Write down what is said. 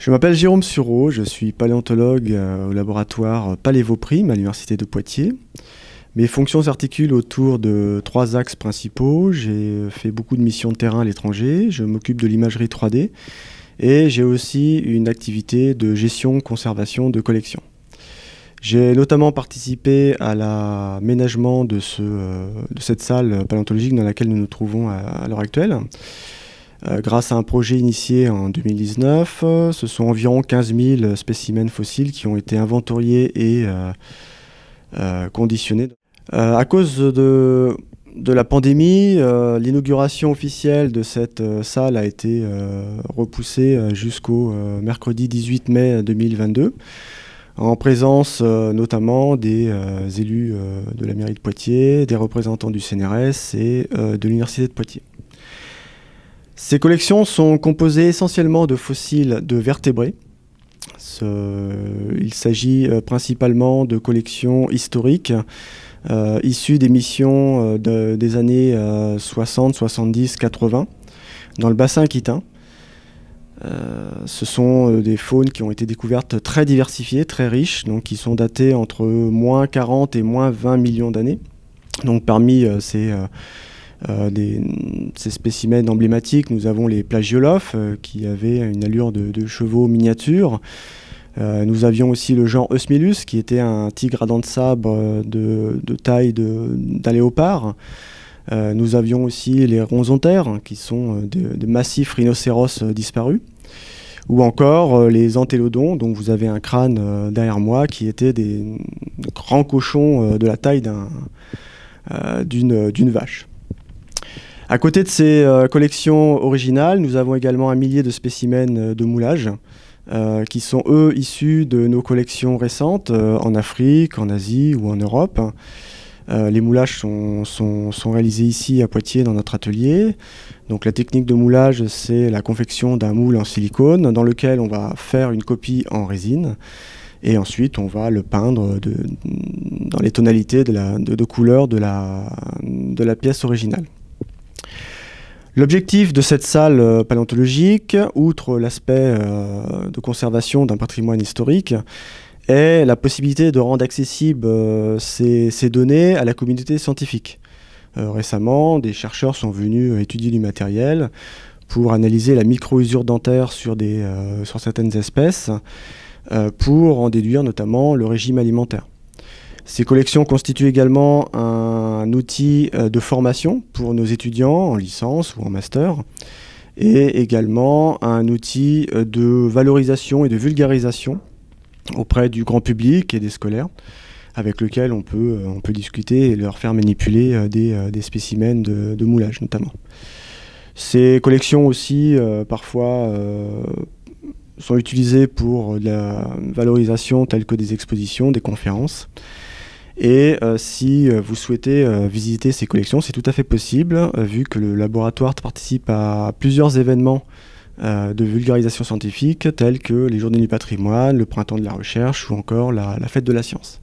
Je m'appelle Jérôme Sureau, je suis paléontologue euh, au laboratoire Palévoprime à l'Université de Poitiers. Mes fonctions s'articulent autour de trois axes principaux. J'ai fait beaucoup de missions de terrain à l'étranger, je m'occupe de l'imagerie 3D et j'ai aussi une activité de gestion-conservation de collection. J'ai notamment participé à l'aménagement euh, de, cette salle paléontologique dans laquelle nous nous trouvons à l'heure actuelle. Euh, grâce à un projet initié en 2019, euh, ce sont environ 15 000 spécimens fossiles qui ont été inventoriés et euh, conditionnés. à cause de, la pandémie, l'inauguration officielle de cette salle a été repoussée jusqu'au mercredi 18 mai 2022 en présence notamment des élus de la mairie de Poitiers, des représentants du CNRS et de l'université de Poitiers. Ces collections sont composées essentiellement de fossiles de vertébrés. Il s'agit euh, principalement de collections historiques euh, issues des missions euh, des années 60, 70, 80 dans le bassin aquitain. ce sont des faunes qui ont été découvertes très diversifiées, très riches, donc qui sont datées entre moins 40 et moins 20 millions d'années. Donc parmi ces euh, des, ces spécimens emblématiques, nous avons les plagiolophes euh, qui avaient une allure de, chevaux miniatures. Euh, nous avions aussi le genre Eusmilus, qui était un tigre à dents de sabre de, taille d'un léopard. nous avions aussi les ronzontaires, hein, qui sont des, massifs rhinocéros disparus. Ou encore les antélodons, dont vous avez un crâne derrière moi, qui était des grands cochons de la taille d'une vache. À côté de ces euh, collections originales, nous avons également un millier de spécimens euh, de moulage. Euh, qui sont eux issus de nos collections récentes en Afrique, en Asie ou en Europe. les moulages sont, réalisés ici à Poitiers dans notre atelier. Donc la technique de moulage, c'est la confection d'un moule en silicone dans lequel on va faire une copie en résine et ensuite on va le peindre dans les tonalités de, couleur de la pièce originale. L'objectif de cette salle euh, paléontologique, outre l'aspect euh, de conservation d'un patrimoine historique, est la possibilité de rendre accessibles euh, ces, données à la communauté scientifique. récemment, des chercheurs sont venus étudier du matériel pour analyser la micro-usure dentaire sur, des, sur certaines espèces, pour en déduire notamment le régime alimentaire. Ces collections constituent également un outil euh, de formation pour nos étudiants en licence ou en master et également un outil euh, de valorisation et de vulgarisation auprès du grand public et des scolaires avec lequel on peut, euh, on peut discuter et leur faire manipuler des, spécimens de, moulage notamment. Ces collections aussi parfois sont utilisés pour euh, la valorisation telle que des expositions, des conférences. Et euh, si euh, vous souhaitez visiter ces collections, c'est tout à fait possible, vu que le laboratoire participe à plusieurs événements de vulgarisation scientifique, tels que les Journées du patrimoine, le Printemps de la recherche ou encore la Fête de la science.